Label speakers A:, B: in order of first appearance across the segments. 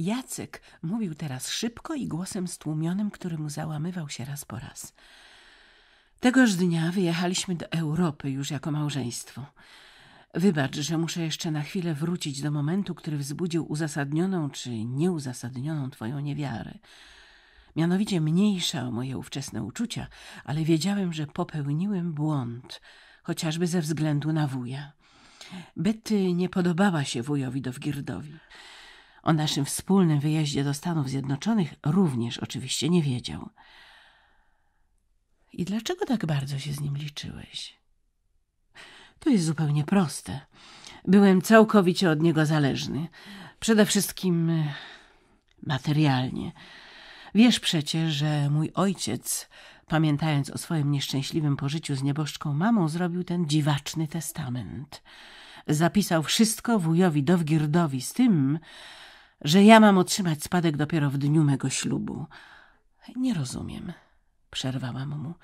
A: Jacek mówił teraz szybko i głosem stłumionym, który mu załamywał się raz po raz. Tegoż dnia wyjechaliśmy do Europy już jako małżeństwo. Wybacz, że muszę jeszcze na chwilę wrócić do momentu, który wzbudził uzasadnioną czy nieuzasadnioną twoją niewiarę. Mianowicie mniejsza o moje ówczesne uczucia, ale wiedziałem, że popełniłem błąd, chociażby ze względu na wuja. Betty nie podobała się wujowi do Wgirdowi. O naszym wspólnym wyjeździe do Stanów Zjednoczonych również oczywiście nie wiedział. I dlaczego tak bardzo się z nim liczyłeś? To jest zupełnie proste. Byłem całkowicie od niego zależny. Przede wszystkim e, materialnie. Wiesz przecie, że mój ojciec, pamiętając o swoim nieszczęśliwym pożyciu z nieboszczką mamą, zrobił ten dziwaczny testament. Zapisał wszystko wujowi Dowgirdowi z tym, że ja mam otrzymać spadek dopiero w dniu mego ślubu. Nie rozumiem, przerwałam mu.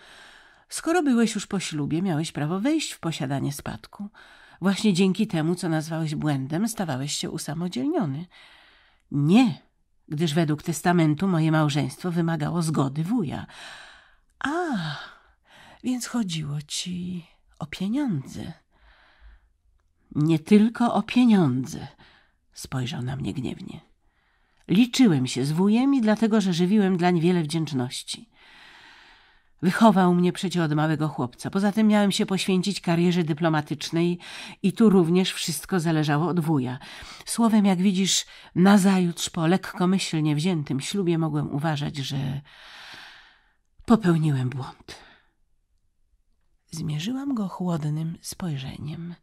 A: Skoro byłeś już po ślubie, miałeś prawo wejść w posiadanie spadku. Właśnie dzięki temu, co nazwałeś błędem, stawałeś się usamodzielniony. Nie, gdyż według testamentu moje małżeństwo wymagało zgody wuja. A, więc chodziło ci o pieniądze. Nie tylko o pieniądze. Spojrzał na mnie gniewnie. Liczyłem się z wujem i dlatego, że żywiłem dlań wiele wdzięczności. Wychował mnie przecie od małego chłopca. Poza tym miałem się poświęcić karierze dyplomatycznej i tu również wszystko zależało od wuja. Słowem, jak widzisz, nazajutrz po lekkomyślnie wziętym ślubie mogłem uważać, że popełniłem błąd. Zmierzyłam go chłodnym spojrzeniem.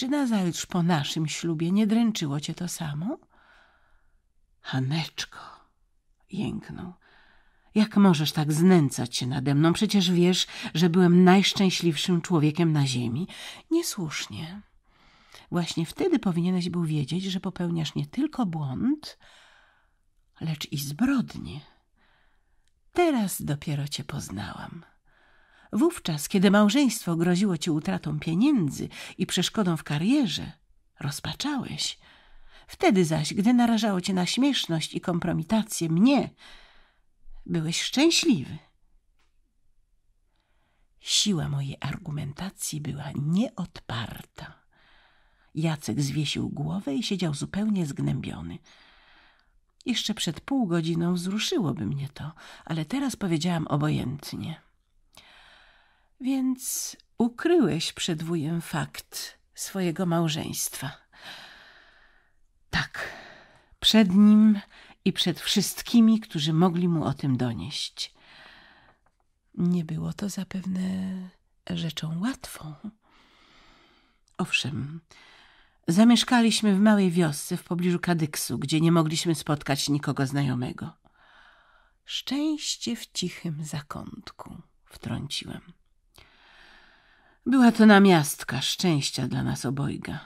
A: Czy nazajutrz po naszym ślubie nie dręczyło cię to samo? Haneczko, jęknął. Jak możesz tak znęcać się nade mną? Przecież wiesz, że byłem najszczęśliwszym człowiekiem na ziemi. Niesłusznie. Właśnie wtedy powinieneś był wiedzieć, że popełniasz nie tylko błąd, lecz i zbrodnię. Teraz dopiero cię poznałam. Wówczas, kiedy małżeństwo groziło ci utratą pieniędzy i przeszkodą w karierze, rozpaczałeś. Wtedy zaś, gdy narażało cię na śmieszność i kompromitację mnie, byłeś szczęśliwy. Siła mojej argumentacji była nieodparta. Jacek zwiesił głowę i siedział zupełnie zgnębiony. Jeszcze przed pół godziną wzruszyłoby mnie to, ale teraz powiedziałam obojętnie – więc ukryłeś przed wujem fakt swojego małżeństwa. Tak, przed nim i przed wszystkimi, którzy mogli mu o tym donieść. Nie było to zapewne rzeczą łatwą. Owszem, zamieszkaliśmy w małej wiosce w pobliżu Kadyksu, gdzie nie mogliśmy spotkać nikogo znajomego. Szczęście w cichym zakątku, wtrąciłem. Była to namiastka szczęścia dla nas obojga,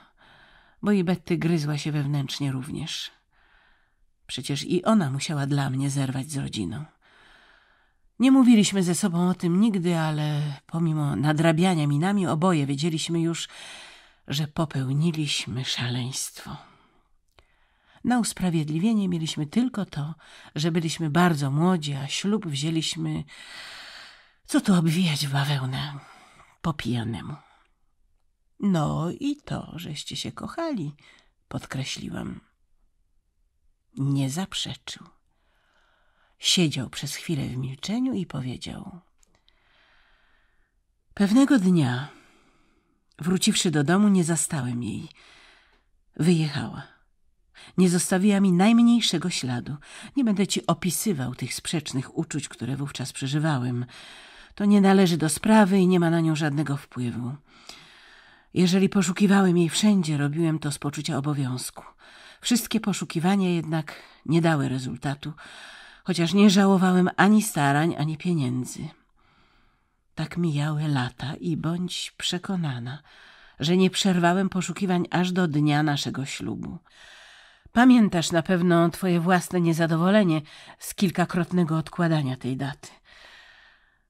A: bo i Betty gryzła się wewnętrznie również. Przecież i ona musiała dla mnie zerwać z rodziną. Nie mówiliśmy ze sobą o tym nigdy, ale pomimo nadrabiania minami oboje wiedzieliśmy już, że popełniliśmy szaleństwo. Na usprawiedliwienie mieliśmy tylko to, że byliśmy bardzo młodzi, a ślub wzięliśmy, co tu obwijać w bawełnę, po pijanemu. No i to, żeście się kochali, podkreśliłam. Nie zaprzeczył. Siedział przez chwilę w milczeniu i powiedział. Pewnego dnia, wróciwszy do domu, nie zastałem jej. Wyjechała. Nie zostawiła mi najmniejszego śladu. Nie będę ci opisywał tych sprzecznych uczuć, które wówczas przeżywałem. To nie należy do sprawy i nie ma na nią żadnego wpływu. Jeżeli poszukiwałem jej wszędzie, robiłem to z poczucia obowiązku. Wszystkie poszukiwania jednak nie dały rezultatu, chociaż nie żałowałem ani starań, ani pieniędzy. Tak mijały lata i bądź przekonana, że nie przerwałem poszukiwań aż do dnia naszego ślubu. Pamiętasz na pewno twoje własne niezadowolenie z kilkakrotnego odkładania tej daty.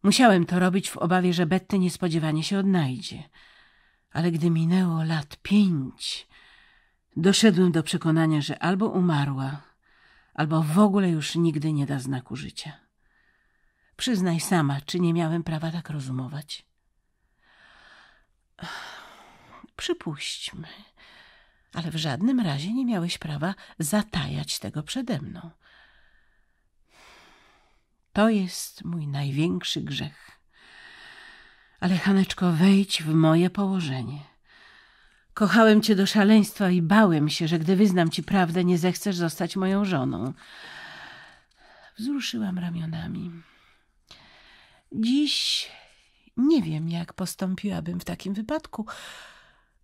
A: Musiałem to robić w obawie, że Betty niespodziewanie się odnajdzie. Ale gdy minęło lat pięć, doszedłem do przekonania, że albo umarła, albo w ogóle już nigdy nie da znaku życia. Przyznaj sama, czy nie miałem prawa tak rozumować. Przypuśćmy, ale w żadnym razie nie miałeś prawa zatajać tego przede mną. To jest mój największy grzech. Ale Haneczko, wejdź w moje położenie. Kochałem cię do szaleństwa i bałem się, że gdy wyznam ci prawdę, nie zechcesz zostać moją żoną. Wzruszyłam ramionami. Dziś nie wiem, jak postąpiłabym w takim wypadku,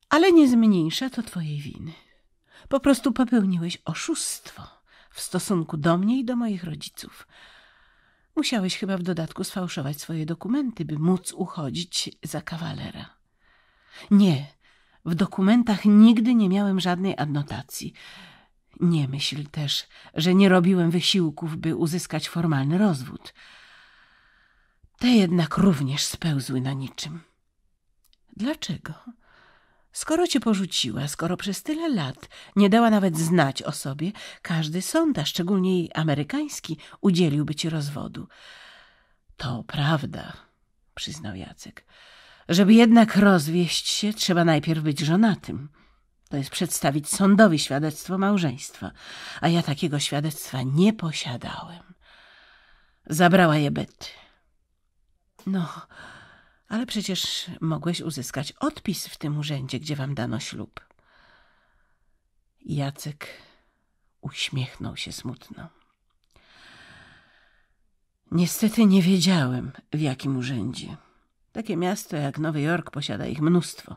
A: ale nie zmniejsza to twojej winy. Po prostu popełniłeś oszustwo w stosunku do mnie i do moich rodziców. Musiałeś chyba w dodatku sfałszować swoje dokumenty, by móc uchodzić za kawalera. Nie, w dokumentach nigdy nie miałem żadnej adnotacji. Nie myśl też, że nie robiłem wysiłków, by uzyskać formalny rozwód. Te jednak również spełzły na niczym. Dlaczego? Skoro cię porzuciła, skoro przez tyle lat nie dała nawet znać o sobie, każdy sąd, a szczególnie jej amerykański, udzieliłby ci rozwodu. To prawda, przyznał Jacek. Żeby jednak rozwieść się, trzeba najpierw być żonatym. To jest przedstawić sądowi świadectwo małżeństwa, a ja takiego świadectwa nie posiadałem. Zabrała je Betty. No, ale przecież mogłeś uzyskać odpis w tym urzędzie, gdzie wam dano ślub. Jacek uśmiechnął się smutno. Niestety nie wiedziałem, w jakim urzędzie. Takie miasto jak Nowy Jork posiada ich mnóstwo.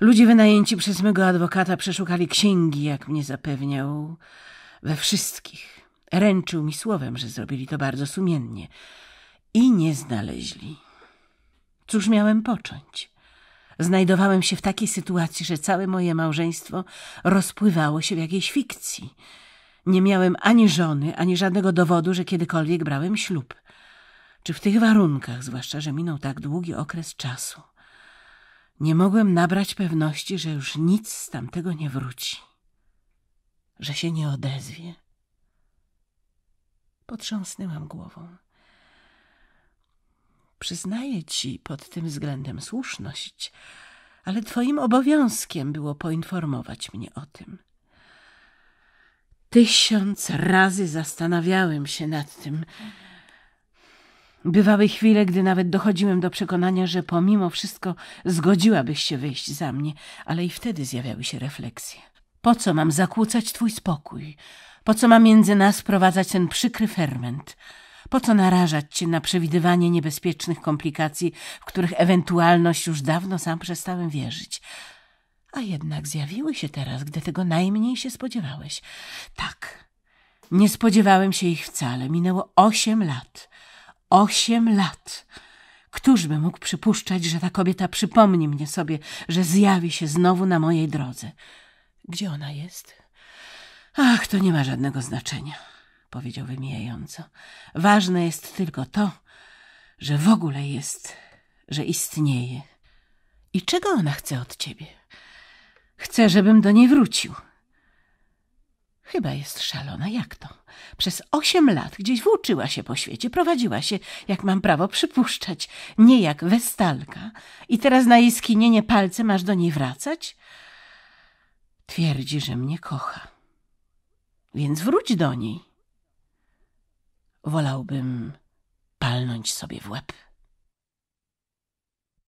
A: Ludzie wynajęci przez mego adwokata przeszukali księgi, jak mnie zapewniał, we wszystkich. Ręczył mi słowem, że zrobili to bardzo sumiennie i nie znaleźli Cóż miałem począć? Znajdowałem się w takiej sytuacji, że całe moje małżeństwo rozpływało się w jakiejś fikcji. Nie miałem ani żony, ani żadnego dowodu, że kiedykolwiek brałem ślub. Czy w tych warunkach, zwłaszcza, że minął tak długi okres czasu, nie mogłem nabrać pewności, że już nic z tamtego nie wróci, że się nie odezwie. Potrząsnęłam głową. Przyznaję ci pod tym względem słuszność, ale twoim obowiązkiem było poinformować mnie o tym. Tysiąc razy zastanawiałem się nad tym. Bywały chwile, gdy nawet dochodziłem do przekonania, że pomimo wszystko zgodziłabyś się wyjść za mnie, ale i wtedy zjawiały się refleksje. Po co mam zakłócać twój spokój? Po co mam między nas prowadzać ten przykry ferment? Po co narażać się na przewidywanie niebezpiecznych komplikacji, w których ewentualność już dawno sam przestałem wierzyć? A jednak zjawiły się teraz, gdy tego najmniej się spodziewałeś. Tak, nie spodziewałem się ich wcale. Minęło osiem lat. Osiem lat. Któż by mógł przypuszczać, że ta kobieta przypomni mnie sobie, że zjawi się znowu na mojej drodze? Gdzie ona jest? Ach, to nie ma żadnego znaczenia powiedział wymijająco. Ważne jest tylko to, że w ogóle jest, że istnieje. I czego ona chce od ciebie? Chce, żebym do niej wrócił. Chyba jest szalona, jak to? Przez osiem lat gdzieś włóczyła się po świecie, prowadziła się, jak mam prawo przypuszczać, nie jak westalka. I teraz na jej skinienie palce masz do niej wracać? Twierdzi, że mnie kocha. Więc wróć do niej wolałbym palnąć sobie w łeb.